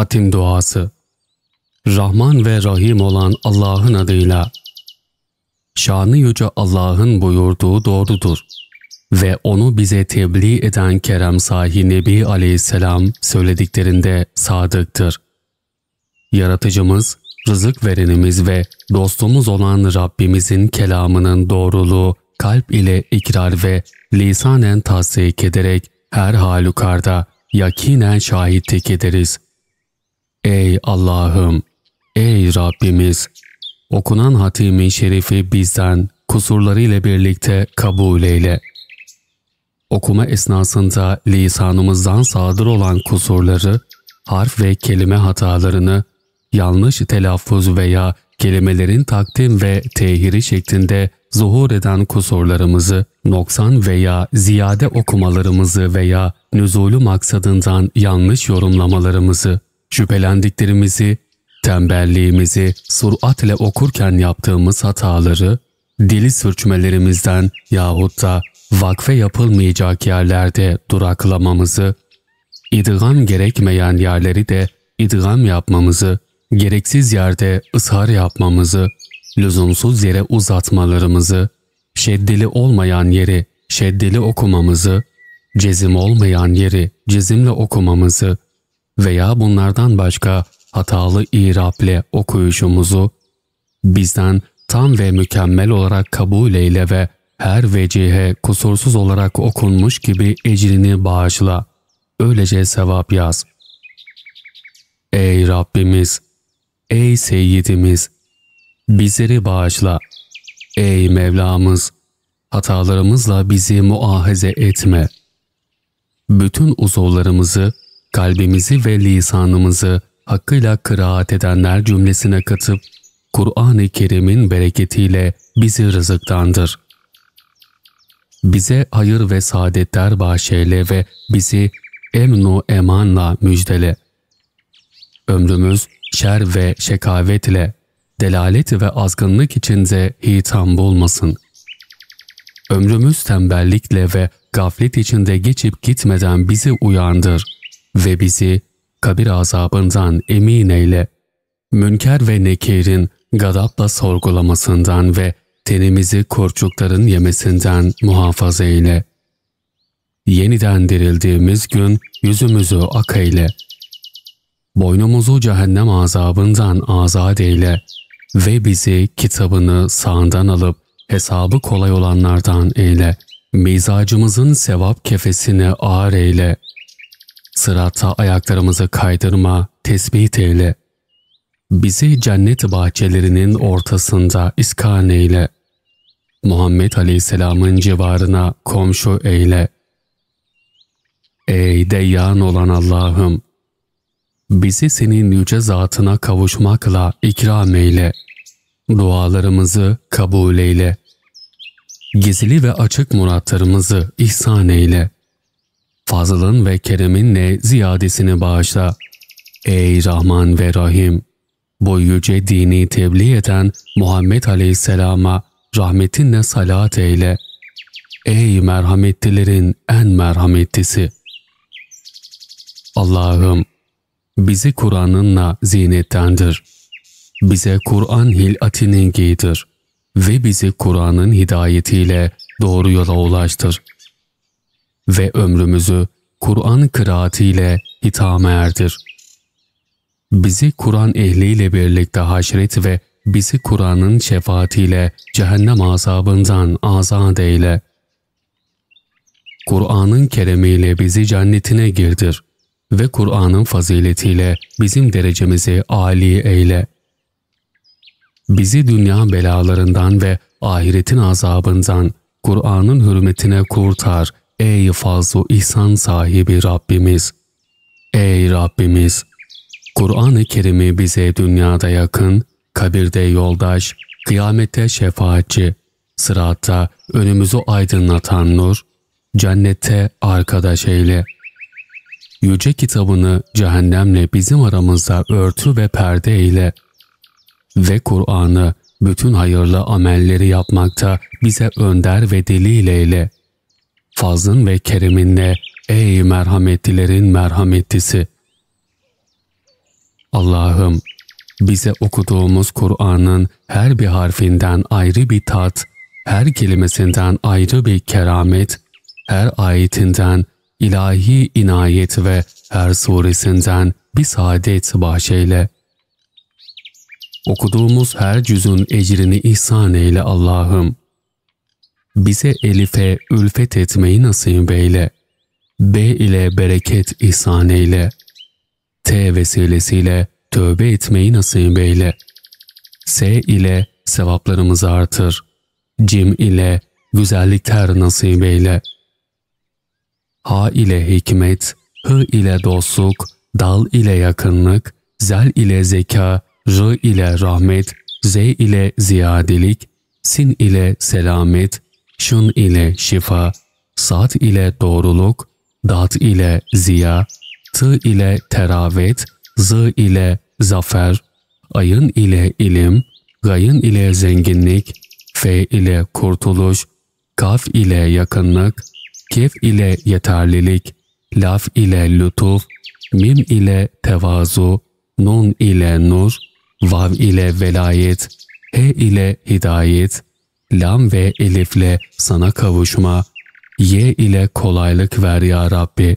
Hatim duası Rahman ve Rahim olan Allah'ın adıyla Şanı yüce Allah'ın buyurduğu doğrudur ve onu bize tebliğ eden Kerem sahi Nebi aleyhisselam söylediklerinde sadıktır. Yaratıcımız, rızık verenimiz ve dostumuz olan Rabbimizin kelamının doğruluğu kalp ile ikrar ve lisanen tasdik ederek her halükarda yakinen şahitlik ederiz. Ey Allah'ım! Ey Rabbimiz! Okunan Hatimi Şerif'i bizden kusurlarıyla birlikte kabul eyle. Okuma esnasında lisanımızdan sadır olan kusurları, harf ve kelime hatalarını, yanlış telaffuz veya kelimelerin takdim ve tehiri şeklinde zuhur eden kusurlarımızı, noksan veya ziyade okumalarımızı veya nüzulü maksadından yanlış yorumlamalarımızı, şüphelendiklerimizi, tembelliğimizi, suratle okurken yaptığımız hataları, dili sürçmelerimizden yahut da vakfe yapılmayacak yerlerde duraklamamızı, idgam gerekmeyen yerleri de idgam yapmamızı, gereksiz yerde ısrar yapmamızı, lüzumsuz yere uzatmalarımızı, şeddeli olmayan yeri şeddeli okumamızı, cezim olmayan yeri cezimle okumamızı, veya bunlardan başka hatalı iraple okuyuşumuzu bizden tam ve mükemmel olarak kabul eyle ve her vecihe kusursuz olarak okunmuş gibi ecrini bağışla. Öylece sevap yaz. Ey Rabbimiz! Ey Seyyidimiz! Bizleri bağışla. Ey Mevlamız! Hatalarımızla bizi muahize etme. Bütün uzuvlarımızı kalbimizi ve lisanımızı hakkıyla kıraat edenler cümlesine katıp, Kur'an-ı Kerim'in bereketiyle bizi rızıktandır. Bize hayır ve saadetler bahşeyle ve bizi emnu emanla müjdele. Ömrümüz şer ve şekavetle, delalet ve azgınlık içinde hitam bulmasın. Ömrümüz tembellikle ve gaflet içinde geçip gitmeden bizi uyandır.'' ve bizi kabir azabından emin eyle. Münker ve Nekir'in gadapla sorgulamasından ve tenimizi korçukların yemesinden muhafaza eyle. Yeniden dirildiğimiz gün yüzümüzü ak eyle. Boynumuzu cehennem azabından azat eyle ve bizi kitabını sağından alıp hesabı kolay olanlardan eyle. Mizacımızın sevap kefesini ağır eyle.'' Sırata ayaklarımızı kaydırma, tesbih eyle. Bizi cennet bahçelerinin ortasında iskan eyle. Muhammed Aleyhisselam'ın civarına komşu eyle. Ey deyyan olan Allah'ım! Bizi senin yüce zatına kavuşmakla ikram eyle. Dualarımızı kabul eyle. Gizli ve açık muratlarımızı ihsan eyle fazlılığın ve kereminle ziyadesini bağışla. Ey Rahman ve Rahim! Bu yüce dini tebliğ eden Muhammed Aleyhisselam'a rahmetinle salat eyle. Ey merhametlilerin en merhametlisi! Allah'ım! Bizi Kur'an'ınla zinetlendir. Bize Kur'an hilatini giydir ve bizi Kur'an'ın hidayetiyle doğru yola ulaştır.'' ve ömrümüzü Kur'an kıraatiyle hitama erdir. Bizi Kur'an ehliyle birlikte haşret ve bizi Kur'an'ın şefaatiyle cehennem azabından azad eyle. Kur'an'ın keremiyle bizi cennetine girdir ve Kur'an'ın faziletiyle bizim derecemizi âli eyle. Bizi dünya belalarından ve ahiretin azabından Kur'an'ın hürmetine kurtar Ey fazlu ihsan sahibi Rabbimiz! Ey Rabbimiz! Kur'an-ı Kerim'i bize dünyada yakın, kabirde yoldaş, kıyamette şefaatçi, sıratta önümüzü aydınlatan nur, cennette arkadaş eyle. Yüce kitabını cehennemle bizim aramızda örtü ve perde eyle. Ve Kur'an'ı bütün hayırlı amelleri yapmakta bize önder ve delil eyle.'' fazlın ve kereminle ey merhametlilerin merhametlisi. Allah'ım bize okuduğumuz Kur'an'ın her bir harfinden ayrı bir tat, her kelimesinden ayrı bir keramet, her ayetinden ilahi inayet ve her suresinden bir saadet bahşeyle. Okuduğumuz her cüzün ecrini ihsan eyle Allah'ım bize Elif'e ülfet etmeyi nasip eyle. B ile bereket ihsan eyle. T vesilesiyle tövbe etmeyi nasip eyle. S ile sevaplarımızı artır. Cim ile güzellikler nasip eyle. H ile hikmet, H ile dostluk, dal ile yakınlık, zel ile zeka, r ile rahmet, z ile ziyadelik, sin ile selamet, şın ile şifa, saat ile doğruluk, dat ile ziya, tı ile teravet, zı ile zafer, ayın ile ilim, gayın ile zenginlik, fe ile kurtuluş, kaf ile yakınlık, kef ile yeterlilik, laf ile lütuf, mim ile tevazu, nun ile nur, vav ile velayet, he ile hidayet, lam ve elifle sana kavuşma, ye ile kolaylık ver ya Rabbi.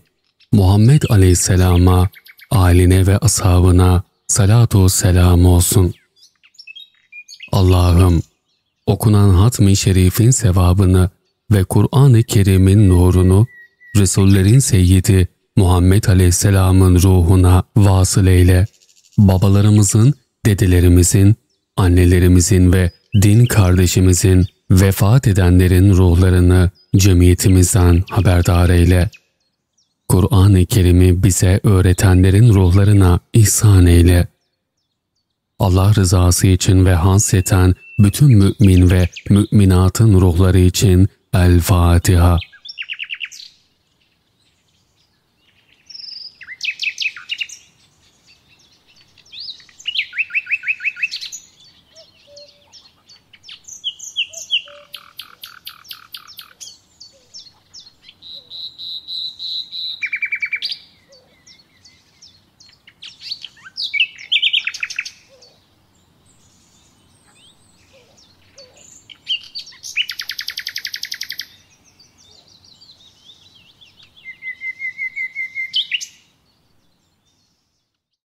Muhammed aleyhisselama, aline ve ashabına salatu selam olsun. Allah'ım, okunan hatmi şerifin sevabını ve Kur'an-ı Kerim'in nurunu Resullerin seyyidi Muhammed Aleyhisselam'ın ruhuna vasıl eyle. Babalarımızın, dedelerimizin, annelerimizin ve din kardeşimizin vefat edenlerin ruhlarını cemiyetimizden haberdar eyle. Kur'an-ı Kerim'i bize öğretenlerin ruhlarına ihsan eyle. Allah rızası için ve hasreten bütün mümin ve müminatın ruhları için El-Fatiha.